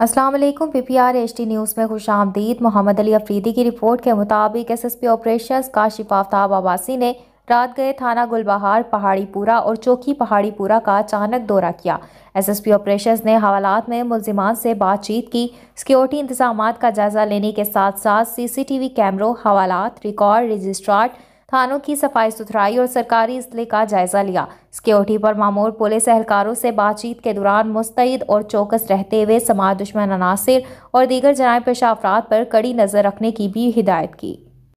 Aslam P P R H T news में खुश आमदीद मोहम्मद अली अफरीदी की रिपोर्ट के मुताबिक S S P operation Kashif Aftab Abbasi ने रात गए थाना गुलबहार पहाड़ीपुरा और चौकी पहाड़ीपुरा का अचानक दौरा किया एसएसपी ऑपरेशंस ने हवालात में मुलजिमान से बातचीत की सिक्योरिटी इंतजाम का जायजा लेने के साथ साथ सीसीटीवी कैमरों हवालात रिकॉर्ड रजिस्ट्रार थानों की सफाई सुथराई और सरकारी इसले का जायजा लिया सिक्योरिटी पर मामूर पुलिस एहलकारों से बातचीत के दौरान मुस्तैद और चौकस रहते हुए समाज दुश्मन अनासर और दीगर जनाए पेशा अफराद पर कड़ी नज़र रखने की भी हिदायत की